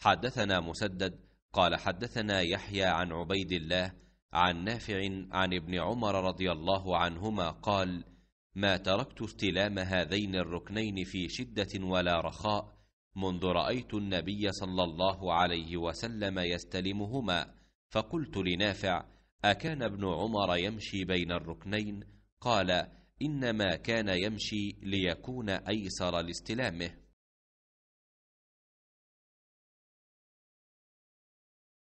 حدثنا مسدد قال حدثنا يحيى عن عبيد الله عن نافع عن ابن عمر رضي الله عنهما قال ما تركت استلام هذين الركنين في شده ولا رخاء منذ رايت النبي صلى الله عليه وسلم يستلمهما فقلت لنافع اكان ابن عمر يمشي بين الركنين قال انما كان يمشي ليكون ايسر لاستلامه